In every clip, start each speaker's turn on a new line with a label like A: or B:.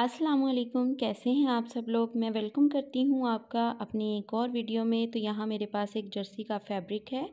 A: असलकुम कैसे हैं आप सब लोग मैं वेलकम करती हूं आपका अपनी एक और वीडियो में तो यहाँ मेरे पास एक जर्सी का फैब्रिक है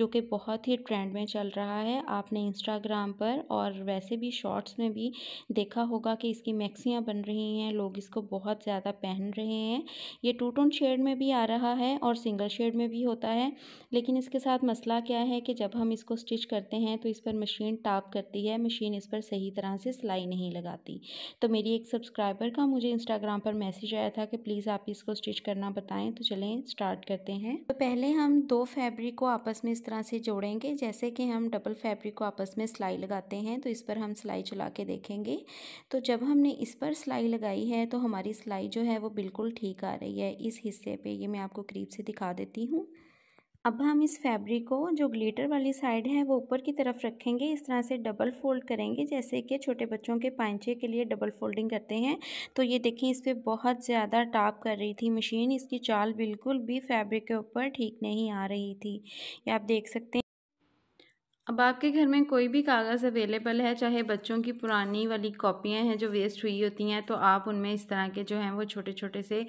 A: जो कि बहुत ही ट्रेंड में चल रहा है आपने इंस्टाग्राम पर और वैसे भी शॉर्ट्स में भी देखा होगा कि इसकी मैक्सियाँ बन रही हैं लोग इसको बहुत ज़्यादा पहन रहे हैं ये टू टोन शेड में भी आ रहा है और सिंगल शेड में भी होता है लेकिन इसके साथ मसला क्या है कि जब हम इसको स्टिच करते हैं तो इस पर मशीन टाप करती है मशीन इस पर सही तरह से सिलाई नहीं लगाती तो मेरी एक सब्स सब्सक्राइबर का मुझे इंस्टाग्राम पर मैसेज आया था कि प्लीज़ आप इसको स्टिच करना बताएं तो चलें स्टार्ट करते हैं तो पहले हम दो फैब्रिक को आपस में इस तरह से जोड़ेंगे जैसे कि हम डबल फैब्रिक को आपस में सिलाई लगाते हैं तो इस पर हम सिलाई चला के देखेंगे तो जब हमने इस पर सिलाई लगाई है तो हमारी सिलाई जो है वो बिल्कुल ठीक आ रही है इस हिस्से पर ये मैं आपको करीब से दिखा देती हूँ अब हम इस फैब्रिक को जो ग्लिटर वाली साइड है वो ऊपर की तरफ रखेंगे इस तरह से डबल फोल्ड करेंगे जैसे कि छोटे बच्चों के पैंचे के लिए डबल फोल्डिंग करते हैं तो ये देखें इस पर बहुत ज़्यादा टाप कर रही थी मशीन इसकी चाल बिल्कुल भी फैब्रिक के ऊपर ठीक नहीं आ रही थी ये आप देख सकते हैं अब आपके घर में कोई भी कागज़ अवेलेबल है चाहे बच्चों की पुरानी वाली कॉपियां हैं जो वेस्ट हुई होती हैं तो आप उनमें इस तरह के जो हैं वो छोटे छोटे से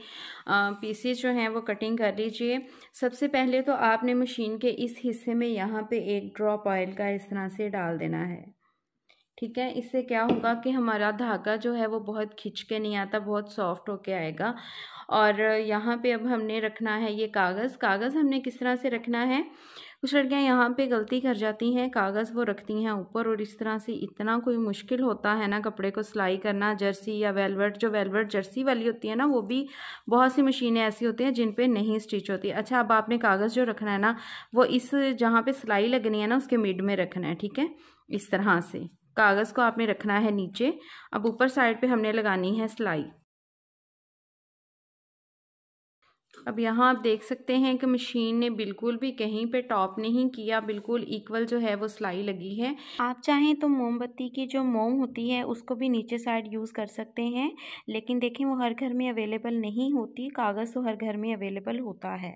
A: पीसेस जो हैं वो कटिंग कर लीजिए सबसे पहले तो आपने मशीन के इस हिस्से में यहाँ पे एक ड्रॉप ऑयल का इस तरह से डाल देना है ठीक है इससे क्या होगा कि हमारा धागा जो है वो बहुत खिंच के नहीं आता बहुत सॉफ्ट होके आएगा और यहाँ पे अब हमने रखना है ये कागज़ कागज़ हमने किस तरह से रखना है कुछ लड़कियाँ यहाँ पे गलती कर जाती हैं कागज़ वो रखती हैं ऊपर और इस तरह से इतना कोई मुश्किल होता है ना कपड़े को सिलाई करना जर्सी या वेलवेट जो वेलवेट जर्सी वाली होती है ना वो भी बहुत सी मशीनें ऐसी होती हैं जिन पे नहीं स्टिच होती अच्छा अब आपने कागज़ जो रखना है ना वो इस जहाँ पर सिलाई लगनी है ना उसके मिड में रखना है ठीक है इस तरह से कागज़ को आपने रखना है नीचे अब ऊपर साइड पर हमने लगानी है सिलाई अब यहाँ आप देख सकते हैं कि मशीन ने बिल्कुल भी कहीं पे टॉप नहीं किया बिल्कुल इक्वल जो है वो सिलाई लगी है आप चाहें तो मोमबत्ती की जो मोम होती है उसको भी नीचे साइड यूज़ कर सकते हैं लेकिन देखें वो हर घर में अवेलेबल नहीं होती कागज़ तो हर घर में अवेलेबल होता है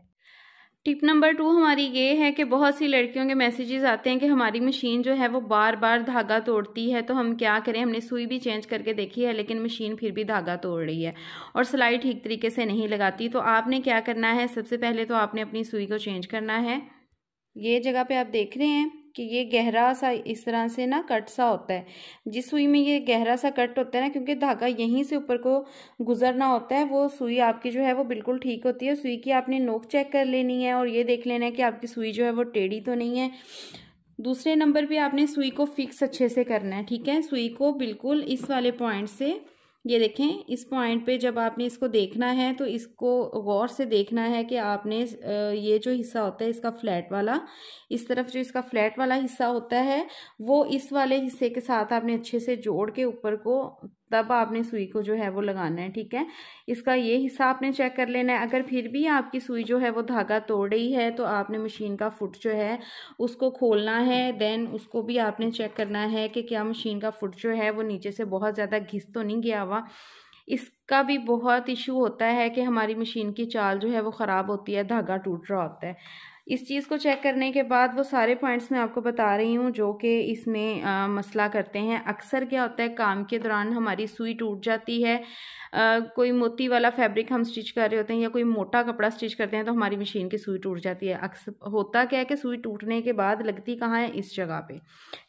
A: टिप नंबर टू हमारी ये है कि बहुत सी लड़कियों के मैसेजेस आते हैं कि हमारी मशीन जो है वो बार बार धागा तोड़ती है तो हम क्या करें हमने सुई भी चेंज करके देखी है लेकिन मशीन फिर भी धागा तोड़ रही है और सिलाई ठीक तरीके से नहीं लगाती तो आपने क्या करना है सबसे पहले तो आपने अपनी सुई को चेंज करना है ये जगह पे आप देख रहे हैं कि ये गहरा सा इस तरह से ना कट सा होता है जिस सुई में ये गहरा सा कट होता है ना क्योंकि धागा यहीं से ऊपर को गुजरना होता है वो सुई आपकी जो है वो बिल्कुल ठीक होती है सुई की आपने नोक चेक कर लेनी है और ये देख लेना है कि आपकी सुई जो है वो टेढ़ी तो नहीं है दूसरे नंबर पर आपने सुई को फिक्स अच्छे से करना है ठीक है सुई को बिल्कुल इस वाले पॉइंट से ये देखें इस पॉइंट पे जब आपने इसको देखना है तो इसको गौर से देखना है कि आपने ये जो हिस्सा होता है इसका फ्लैट वाला इस तरफ जो इसका फ्लैट वाला हिस्सा होता है वो इस वाले हिस्से के साथ आपने अच्छे से जोड़ के ऊपर को तब आपने सुई को जो है वो लगाना है ठीक है इसका ये हिस्सा आपने चेक कर लेना है अगर फिर भी आपकी सुई जो है वो धागा तोड़ रही है तो आपने मशीन का फुट जो है उसको खोलना है देन उसको भी आपने चेक करना है कि क्या मशीन का फुट जो है वो नीचे से बहुत ज़्यादा घिस तो नहीं गया हुआ इसका भी बहुत इशू होता है कि हमारी मशीन की चाल जो है वो ख़राब होती है धागा टूट रहा होता है इस चीज़ को चेक करने के बाद वो सारे पॉइंट्स मैं आपको बता रही हूँ जो कि इसमें आ, मसला करते हैं अक्सर क्या होता है काम के दौरान हमारी सुई टूट जाती है आ, कोई मोती वाला फैब्रिक हम स्टिच कर रहे होते हैं या कोई मोटा कपड़ा स्टिच करते हैं तो हमारी मशीन की सुई टूट जाती है अक्सर होता क्या है कि सुई टूटने के बाद लगती कहाँ है इस जगह पर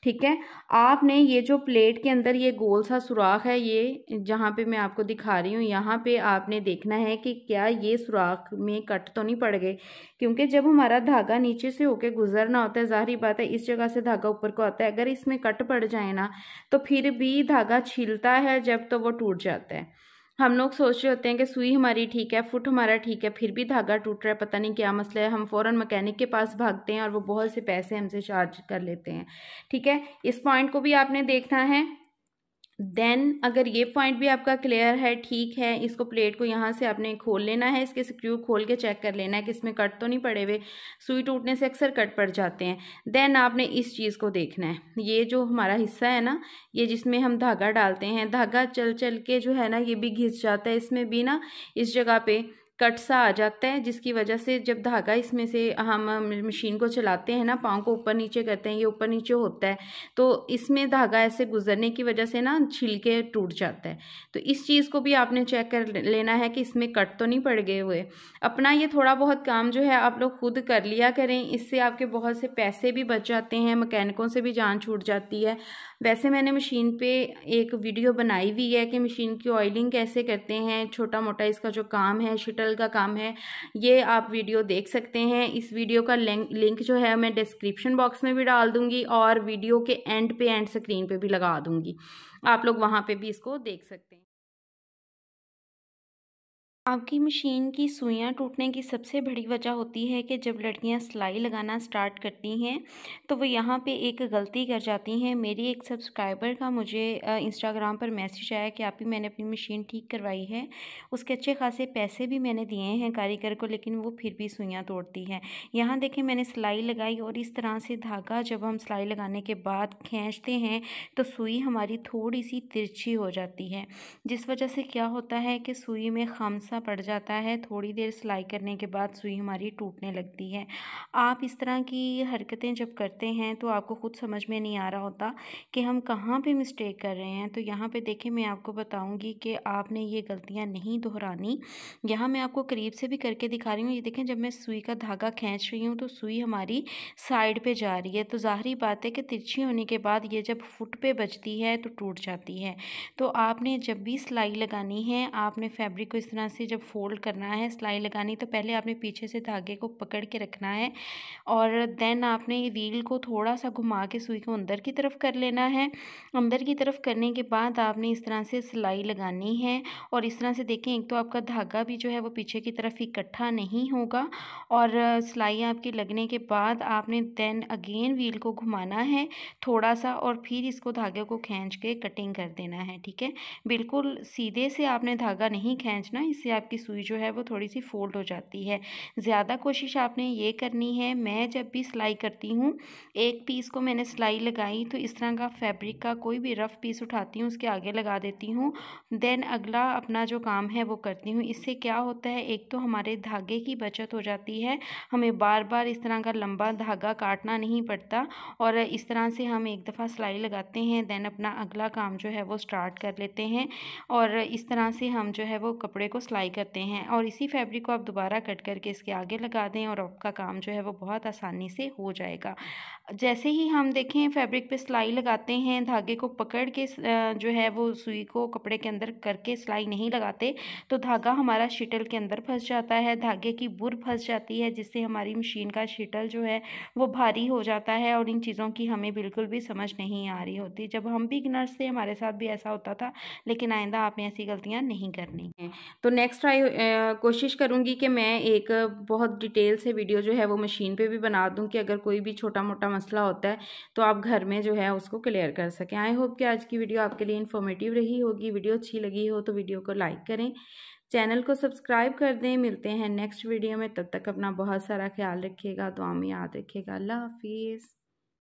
A: ठीक है आपने ये जो प्लेट के अंदर ये गोल सा सुराख है ये जहाँ पर मैं आपको दिखा रही हूँ यहाँ पर आपने देखना है कि क्या ये सुराख में कट तो नहीं पड़ गए क्योंकि जब हमारा धागा नीचे से होके गुजरना होता है ज़ाहरी बात है इस जगह से धागा ऊपर को आता है अगर इसमें कट पड़ जाए ना तो फिर भी धागा छीलता है जब तो वो टूट जाता है हम लोग सोच रहे होते हैं कि सुई हमारी ठीक है फुट हमारा ठीक है फिर भी धागा टूट रहा है पता नहीं क्या मसला है हम फ़ौरन मकैनिक के पास भागते हैं और वो बहुत से पैसे हमसे चार्ज कर लेते हैं ठीक है इस पॉइंट को भी आपने देखना है देन अगर ये पॉइंट भी आपका क्लियर है ठीक है इसको प्लेट को यहाँ से आपने खोल लेना है इसके स्क्रू खोल के चेक कर लेना है कि इसमें कट तो नहीं पड़े हुए सुई टूटने से अक्सर कट पड़ जाते हैं देन आपने इस चीज़ को देखना है ये जो हमारा हिस्सा है ना ये जिसमें हम धागा डालते हैं धागा चल चल के जो है ना ये भी घिस जाता है इसमें भी ना इस जगह पर कट सा आ जाता है जिसकी वजह से जब धागा इसमें से हम मशीन को चलाते हैं ना पाँव को ऊपर नीचे करते हैं ये ऊपर नीचे होता है तो इसमें धागा ऐसे गुजरने की वजह से ना छिलके टूट जाता है तो इस चीज़ को भी आपने चेक कर लेना है कि इसमें कट तो नहीं पड़ गए हुए अपना ये थोड़ा बहुत काम जो है आप लोग खुद कर लिया करें इससे आपके बहुत से पैसे भी बच जाते हैं मकैनिकों से भी जान छूट जाती है वैसे मैंने मशीन पे एक वीडियो बनाई हुई है कि मशीन की ऑयलिंग कैसे करते हैं छोटा मोटा इसका जो काम है शटल का काम है ये आप वीडियो देख सकते हैं इस वीडियो का लिंक जो है मैं डिस्क्रिप्शन बॉक्स में भी डाल दूँगी और वीडियो के एंड पे एंड स्क्रीन पर भी लगा दूँगी आप लोग वहाँ पर भी इसको देख सकते हैं आपकी मशीन की सुइयां टूटने की सबसे बड़ी वजह होती है कि जब लड़कियां सिलाई लगाना स्टार्ट करती हैं तो वो यहाँ पे एक गलती कर जाती हैं मेरी एक सब्सक्राइबर का मुझे इंस्टाग्राम पर मैसेज आया कि आप ही मैंने अपनी मशीन ठीक करवाई है उसके अच्छे खासे पैसे भी मैंने दिए हैं कारीगर को लेकिन वो फिर भी सुइयाँ तोड़ती है यहाँ देखें मैंने सिलाई लगाई और इस तरह से धागा जब हम सिलाई लगाने के बाद खींचते हैं तो सुई हमारी थोड़ी सी तिरछी हो जाती है जिस वजह से क्या होता है कि सुई में खामसा सा पड़ जाता है थोड़ी देर सिलाई करने के बाद सुई हमारी टूटने लगती है आप इस तरह की हरकतें जब करते हैं तो आपको खुद समझ में नहीं आ रहा होता कि हम कहाँ पे मिस्टेक कर रहे हैं तो यहाँ पे देखें मैं आपको बताऊँगी कि आपने ये गलतियाँ नहीं दोहरानी यहाँ मैं आपको करीब से भी करके दिखा रही हूँ ये देखें जब मैं सुई का धागा खींच रही हूँ तो सुई हमारी साइड पर जा रही है तो ज़ाहरी बात है कि तिरछी होने के बाद ये जब फुट पे बजती है तो टूट जाती है तो आपने जब भी सिलाई लगानी है आपने फैब्रिक को इस तरह से जब फोल्ड करना है सिलाई लगानी तो पहले आपने पीछे से धागे को पकड़ के रखना है और देन आपने रील को थोड़ा सा घुमा के सुई को अंदर की तरफ कर लेना है अंदर की तरफ करने के बाद आपने इस तरह से सिलाई लगानी है और इस तरह से देखें एक तो आपका धागा भी जो है वो पीछे की तरफ इकट्ठा नहीं होगा और सिलाई आपकी लगने के बाद आपने देन अगेन व्हील को घुमाना है थोड़ा सा और फिर इसको धागे को खींच के कटिंग कर देना है ठीक है बिल्कुल सीधे से आपने धागा नहीं खींचना इससे आपकी सुई जो है वो थोड़ी सी फोल्ड हो जाती है ज़्यादा कोशिश आपने ये करनी है मैं जब भी सिलाई करती हूँ एक पीस को मैंने सिलाई लगाई तो इस तरह का फैब्रिक का कोई भी रफ़ पीस उठाती हूँ उसके आगे लगा देती हूँ देन अगला अपना जो काम है वो करती हूँ इससे क्या होता है एक तो हमारे धागे की बचत हो जाती है हमें बार बार इस तरह का लंबा धागा काटना नहीं पड़ता और इस तरह से हम एक दफ़ा सिलाई लगाते हैं देन अपना अगला काम जो है वो स्टार्ट कर लेते हैं और इस तरह से हम जो है वो कपड़े को सिलाई सिलाई करते हैं और इसी फैब्रिक को आप दोबारा कट करके इसके आगे लगा दें और आपका काम जो है वो बहुत आसानी से हो जाएगा जैसे ही हम देखें फैब्रिक पे सिलाई लगाते हैं धागे को पकड़ के जो है वो सुई को कपड़े के अंदर करके सिलाई नहीं लगाते तो धागा हमारा शिटल के अंदर फंस जाता है धागे की बुर फंस जाती है जिससे हमारी मशीन का शिटल जो है वो भारी हो जाता है और इन चीज़ों की हमें बिल्कुल भी समझ नहीं आ रही होती जब हम बिगनर्स थे हमारे साथ भी ऐसा होता था लेकिन आइंदा आपने ऐसी गलतियाँ नहीं करनी हैं तो नेक्स्ट नेक्स्ट आई uh, कोशिश करूँगी कि मैं एक बहुत डिटेल से वीडियो जो है वो मशीन पे भी बना दूँ कि अगर कोई भी छोटा मोटा मसला होता है तो आप घर में जो है उसको क्लियर कर सकें आई होप कि आज की वीडियो आपके लिए इन्फॉर्मेटिव रही होगी वीडियो अच्छी लगी हो तो वीडियो को लाइक करें चैनल को सब्सक्राइब कर दें मिलते हैं नेक्स्ट वीडियो में तब तक अपना बहुत सारा ख्याल रखिएगा दुआ में याद रखिएगा अल्लाह हाफिज़